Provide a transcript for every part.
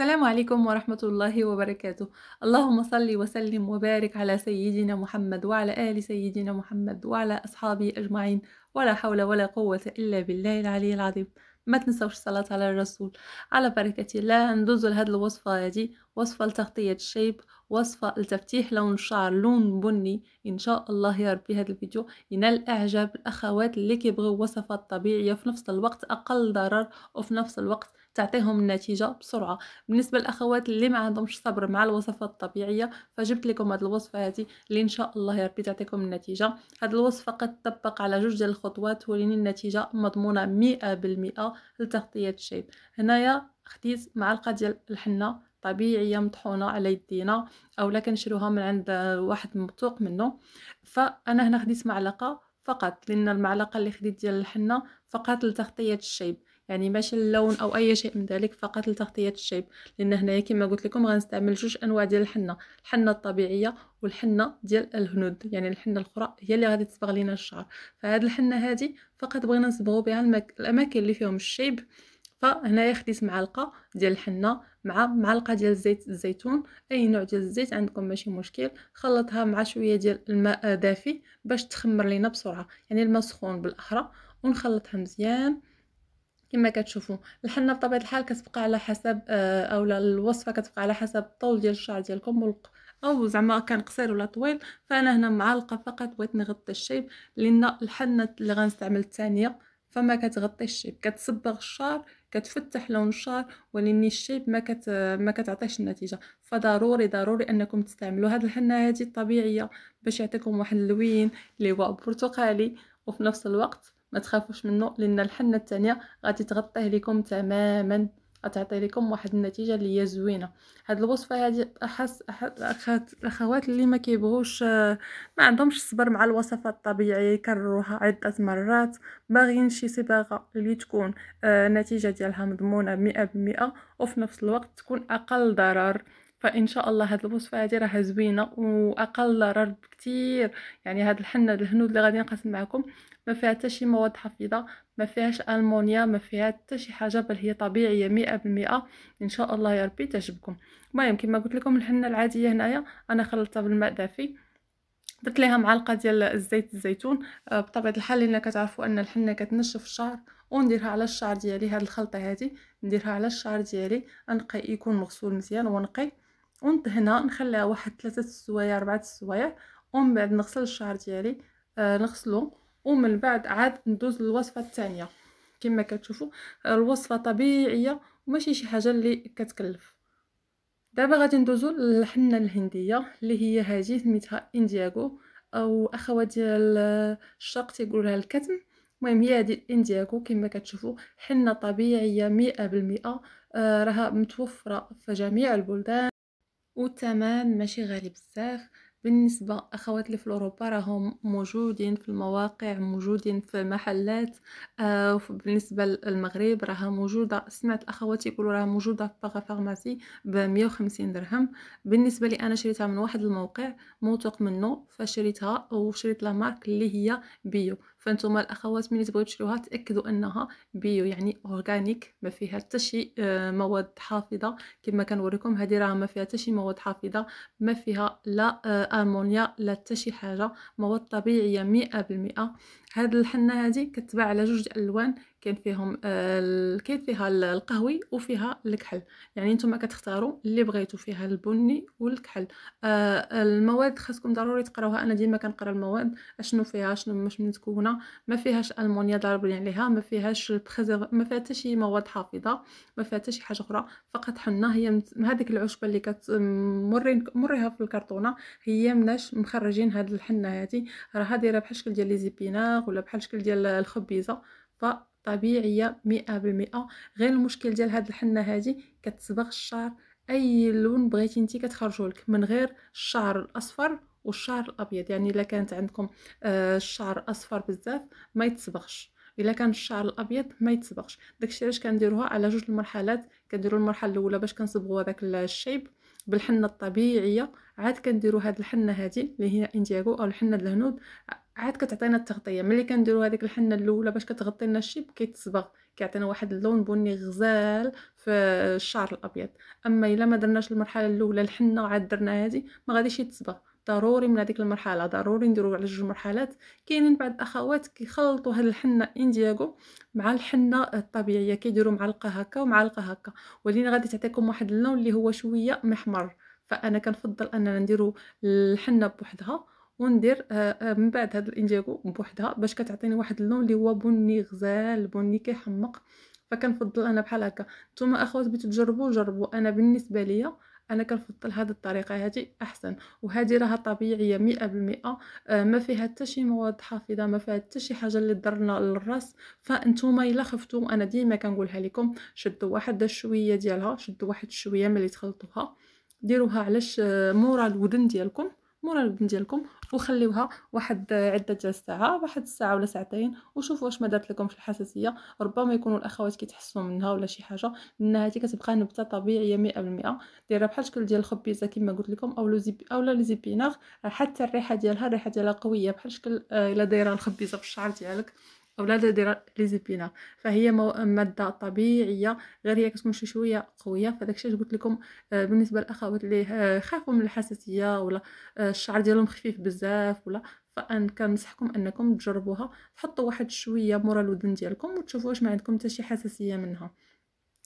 السلام عليكم ورحمة الله وبركاته اللهم صل وسلم وبارك على سيدنا محمد وعلى آل سيدنا محمد وعلى أصحابه أجمعين ولا حول ولا قوة إلا بالله العلي العظيم ما تنسوش الصلاة على الرسول على بركة الله ندوزو لهاد الوصفة هادي وصفة لتغطية الشيب وصفة لتفتيح لون الشعر لون بني إن شاء الله يا ربي هذا الفيديو ينال إعجاب الأخوات اللي كيبغيو وصفات طبيعية في نفس الوقت أقل ضرر وفي نفس الوقت تعطيهم النتيجه بسرعه بالنسبه للاخوات اللي ما عندهمش صبر مع الوصفات الطبيعيه فجبت لكم هذه الوصفه هذه اللي ان شاء الله يربي تعطيكم النتيجه هذه الوصفه قد تطبق على جوج ديال الخطوات ولين النتيجه مضمونه مئة بالمئة لتغطيه الشيب هنايا خديت معلقه ديال الحنه طبيعيه مطحونه على يدينا اولا كنشروها من عند واحد مبتوق منه فانا هنا خديت معلقه فقط لأن المعلقة اللي خديت ديال الحنة فقط لتغطية الشيب يعني ماشي اللون او اي شيء من ذلك فقط لتغطيه الشيب لان هنايا كما قلت لكم غنستعمل جوج انواع ديال الحنه الحنه الطبيعيه والحنه ديال الهنود يعني الحنه الاخرى هي اللي غادي تصبغ لينا الشعر فهاد الحنه هذه فقط بغينا نصبغوا بها المك... الاماكن اللي فيهم الشيب فهنايا خديت معلقه ديال الحنه مع معلقه ديال زيت الزيتون اي نوع ديال الزيت عندكم ماشي مشكل خلطها مع شويه ديال الماء دافي باش تخمر لينا بسرعه يعني الماء سخون بالاحرى ونخلطها مزيان كما كتشوفوا الحنه بطبيعه الحال كتبقى على حسب آه، اولا الوصفه كتبقى على حسب الطول ديال الشعر ديالكم او زعما كان قصير ولا طويل فانا هنا معلقه فقط بغيت نغطي الشيب لان الحنه اللي غنستعمل الثانيه فما كتغطيش الشيب كتصبغ الشعر كتفتح لون الشعر ولكن الشيب ما كت ما كتعطيش النتيجه فضروري ضروري انكم تستعملوا هذه الحنه هذه الطبيعيه باش يعطيكم واحد اللوين اللي هو برتقالي وفي نفس الوقت ما تخافوش منه لان الحنه الثانيه غادي تغطيه لكم تماما غتعطي لكم واحد النتيجه اللي هي زوينه هاد الوصفه هادي احس الاخوات اللي ما كيبغوش ما عندهمش الصبر مع الوصفات الطبيعيه يكرروها عده مرات باغيين شي صباغه اللي تكون النتيجه آه، ديالها مضمونه 100% وفي نفس الوقت تكون اقل ضرر فان شاء الله هاد الوصفه هادي راه زوينه واقل ضرر بكثير يعني هاد الحنه الهنود اللي غادي نقسم معكم ما فيها حتى شي مواد حفيظه ما فيهاش المونيا ما فيها حتى شي حاجه بل هي طبيعيه مئة بالمئة ان شاء الله يا ربي تعجبكم المهم كما قلت لكم الحنه العاديه هنايا انا خلطتها بالماء دافي درت ليها معلقه ديال الزيت الزيتون آه، بطبيعه الحال لان كتعرفوا ان الحنه كتنشف الشعر ونديرها على الشعر ديالي هاد الخلطه هادي نديرها على الشعر ديالي انقي يكون مغسول مزيان ونقي وندهنها نخليها واحد ثلاثه السوايع اربعه السوايع ومن بعد نغسل الشعر ديالي آه نغسلو ومن بعد عاد ندوز للوصفه الثانيه كما كتشوفوا الوصفه طبيعيه وماشي شي حاجه اللي كتكلف دابا غادي ندوزو للحنه الهنديه اللي هي هذه سميتها اندياغو او اخوات ديال الشرق تيقولوا لها الكتم المهم هي هذه الاندياغو كما كتشوفوا حنه طبيعيه مئة بالمئة آه، راها متوفره في جميع البلدان والثمن ماشي غالي بزاف بالنسبة أخوات اللي في أوروبا راهم موجودين في المواقع موجودين في المحلات آه بالنسبة للمغرب راها موجودة سمعت أخواتي يقولوا راها موجودة في باغا فارماسي ب 150 درهم بالنسبة لي أنا شريتها من واحد الموقع موثوق منه فشريتها وشريت لا مارك اللي هي بيو فانتم الاخوات ملي تبغيو تشريوها تاكدوا انها بيو يعني اورغانيك ما فيها حتى شي آه، مواد حافظه كما كنوريكم هذه راه ما فيها حتى شي مواد حافظه ما فيها لا آه، امونيا لا حتى شي حاجه مواد طبيعيه 100% هاد الحنه هذه كتباع على جوج الوان كان فيهم آه، كاين فيها القهوي وفيها الكحل يعني نتوما كتختاروا اللي بغيتو فيها البني والكحل آه، المواد خاصكم ضروري تقراوها انا ديما كنقرا المواد اشنو فيها شنو مش متكونه ما فيهاش المونيا ضاربين عليها ما فيهاش ما فيها حتى شي مواد حافظه ما فيها حتى شي حاجه اخرى فقط حنا هي هذيك العشبه اللي كتمرين مريها في الكرتونه هي مناش مخرجين هاد الحنه هادي راها دايره بحال شكل ديال لي زيبيناغ ولا بحال شكل ديال الخبيزه ف طبيعيه مئة بالمئة غير المشكل ديال هاد الحنه هادي كتصبغ الشعر اي لون بغيتي انت كتخرجوا لك من غير الشعر الاصفر والشعر الابيض يعني الا كانت عندكم آه، الشعر اصفر بزاف ما يتصبغش الا كان الشعر الابيض ما يتصبغش داكشي علاش كنديروها على جوج المرحلات كنديروا المرحله الاولى باش كنصبغوا داك الشيب بالحنه الطبيعيه عاد كنديروا هاد الحنه هادي اللي هي انديغو او الحنه الهنود عاد كتعطينا التغطيه ملي كنديرو هذيك الحنه الاولى باش كتغطي لنا الشيب كيتصبغ كيعطينا واحد اللون بني غزال في الشعر الابيض اما الا ما درناش المرحله الاولى الحنه وعاد درنا هذه ما غاديش يتصبغ ضروري من هذيك المرحله ضروري نديرو على جوج مرحلات كاينين بعض الاخوات كيخلطوا هاد الحنه اندياغو مع الحنه الطبيعيه كيديروا معلقه هكا ومعلقه هكا ولينا غادي تعطيكم واحد اللون اللي هو شويه محمر فانا كنفضل اننا نديرو الحنه بوحدها وندير آه، آه، من بعد هاد الانجاكو بوحدها باش كتعطيني واحد اللون اللي هو بني غزال بني كيحمق فكنفضل انا بحال هكا نتوما اخوات بغيتو تجربوا جربوا انا بالنسبه ليا انا كنفضل هذه الطريقه هذه احسن وهذه راها طبيعيه 100% بالمئة آه، ما فيها حتى شي مواد حافظه ما فيها حتى شي حاجه اللي ضرنا للراس فانتوما الا خفتوا انا ديما كنقولها لكم شدوا واحد الشويه ديالها شدوا واحد الشويه ملي تخلطوها ديروها على مورا الودن ديالكم مورا البن ديالكم وخليوها واحد عده ساعه واحد الساعه ولا ساعتين وشوفوا واش ما دارت في الحساسيه ربما يكونوا الاخوات كيتحسوا منها ولا شي حاجه لان هذه كتبقى نبته طبيعيه 100% دايره بحال شكل ديال الخبيزه كما قلت لكم او لو زيب اولا لي زيبيناغ حتى الريحه ديالها الريحه ديالها قويه بحال شكل آه، الا دايره الخبيزه في الشعر ديالك اولاد ديال ليزيبينا فهي ماده طبيعيه غير هي كتكون شي شويه قويه فداك الشيء قلت لكم آه، بالنسبه للاخوات اللي آه، خافوا من الحساسيه ولا آه، الشعر ديالهم خفيف بزاف ولا فان كنصحكم انكم تجربوها تحطوا واحد شويه مورا الودن ديالكم وتشوفوا واش ما عندكم حتى شي حساسيه منها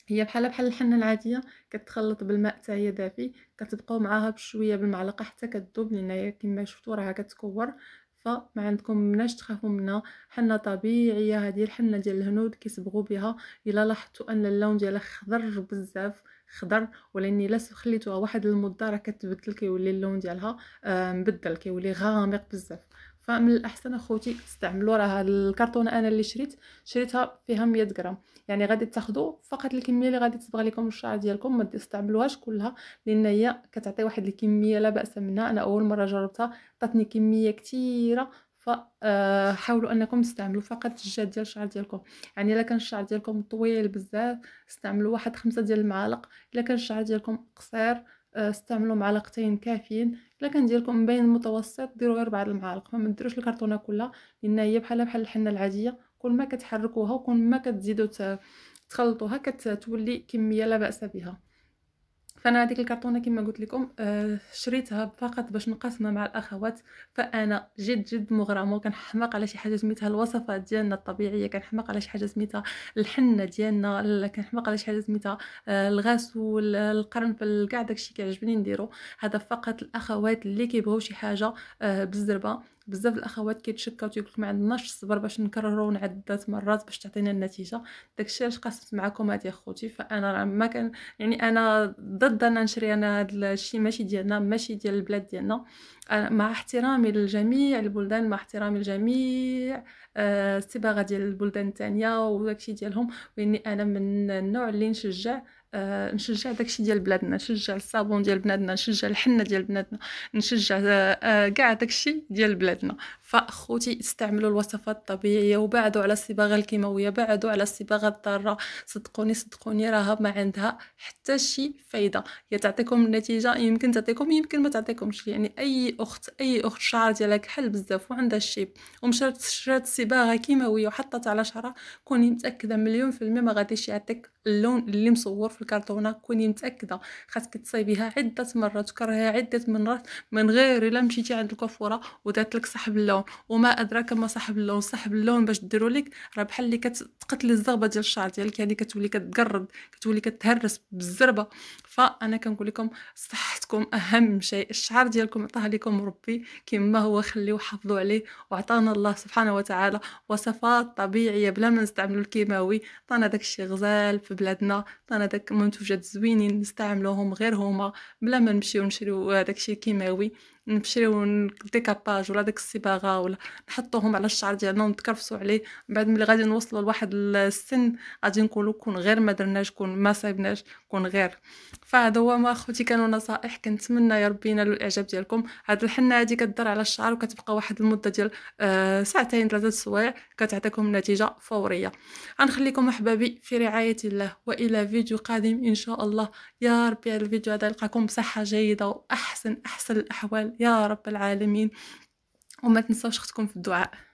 هي بحال بحال الحنه العاديه كتخلط بالماء حتى هي دافي كتبقاو معاها بشويه بالمعلقه حتى كتذوب لان هي كما شفتوا راها كتكور فما عندكم مناش تخافوا منها حنه طبيعيه هذه الحنه ديال الهنود كيصبغوا بها الا لاحظتوا ان اللون ديالها خضر بزاف خضر ولاني الا خليتوها واحد المده راه كتبدل كيولي اللون ديالها آه، مبدل كيولي غامق بزاف فمن الاحسن اخوتي استعملوا راه الكرتونه انا اللي شريت شريتها فيها 100 غرام يعني غادي تاخذوا فقط الكميه اللي غادي تصبغ لكم الشعر ديالكم ما تستعملوهاش كلها لان هي كتعطي واحد الكميه لا باس منها انا اول مره جربتها عطاتني كميه كثيره فحاولوا آه، انكم تستعملوا فقط الجات ديال الشعر ديالكم يعني الا كان الشعر ديالكم طويل بزاف استعملوا واحد خمسة ديال المعالق الا كان الشعر ديالكم قصير آه، استعملوا معلقتين كافيين الكان كنديركم بين المتوسط ديروا غير بعض المعالق ما ديروش الكرتونه كلها لان هي بحال بحال الحنه العاديه كل ما كتحركوها وكل ما كتزيدوا تخلطوها كتولي كميه لا باس بها فانا هذيك الكرتونه كما قلت لكم آه، شريتها فقط باش نقاسمها مع الاخوات فانا جد جد مغرمه وكنحماق على شي حاجه سميتها الوصفات ديالنا الطبيعيه كنحماق على شي حاجه سميتها الحنه ديالنا كنحماق على شي حاجه سميتها آه، الغسول القرنفل كاع داكشي كيعجبني نديرو هذا فقط الاخوات اللي كيبغيو شي حاجه آه، بالزربه بزاف الاخوات كيتشكاو تيقولك ما عندناش الصبر باش نكرروا عده مرات باش تعطينا النتيجه داكشي علاش قاسمت معكم هادي اخوتي فانا راه ما كان يعني انا ضد ان نشري انا هاد الشيء ماشي ديالنا ماشي ديال البلاد ديالنا مع احترامي لجميع البلدان مع احترامي لجميع الصباغه آه، ديال البلدان الثانيه وداكشي ديالهم واني انا من النوع اللي نشجع آه نشجع داكشي ديال بلادنا نشجع الصابون ديال بلادنا نشجع الحنه ديال بلادنا نشجع آه، آه، كاع داكشي ديال بلادنا فأخوتي استعملوا الوصفات الطبيعية وبعدوا على الصباغة الكيماوية بعدوا على الصباغة الضارة صدقوني صدقوني راها ما عندها حتى شي فايدة هي تعطيكم النتيجة يمكن تعطيكم يمكن ما تعطيكمش يعني أي أخت أي أخت شعر ديالها كحل بزاف وعندها الشيب ومشات شرات صباغة كيماوية وحطت على شعرها كوني متأكدة مليون في المية ما غاديش يعطيك اللون اللي مصور في الكرتونة كوني متأكدة خاصك تصايبيها عدة مرات وكرهيها عدة مرات من غير إلا مشيتي عند الكفورة ودات لك صاحب اللون اللون وما ادراك ما صاحب اللون صاحب اللون باش ديرو لك راه بحال اللي كتقتلي الزغبه ديال الشعر ديالك يعني كتولي كتقرد كتولي كتهرس بالزربه فانا كنقول لكم صحتكم اهم شيء الشعر ديالكم عطاه لكم ربي كما هو خليه وحافظوا عليه وعطانا الله سبحانه وتعالى وصفات طبيعيه بلا ما نستعملوا الكيماوي عطانا داكشي غزال في بلادنا عطانا داك منتوجات زوينين نستعملوهم غير هما بلا ما نمشيو نشريو داكشي كيماوي نمشيو ديكاباج ولا ديك الصباغه ولا نحطوهم على الشعر ديالنا ونتكرفصوا عليه من بعد ملي غادي نوصلوا لواحد السن غادي نقولوا كون غير ما درناش كون ما صايبناش كون غير فهذا هو ما خوتي كانوا نصائح كنتمنى يا ربي ينالوا الاعجاب ديالكم هاد الحنه هادي كدار على الشعر وكتبقى واحد المده ديال آه، ساعتين ثلاثه السوايع كتعطيكم نتيجه فوريه غنخليكم احبابي في رعايه الله والى فيديو قادم ان شاء الله يا ربي هذا الفيديو هذا يلقاكم بصحه جيده واحسن احسن الاحوال يا رب العالمين وما تنسوش اختكم في الدعاء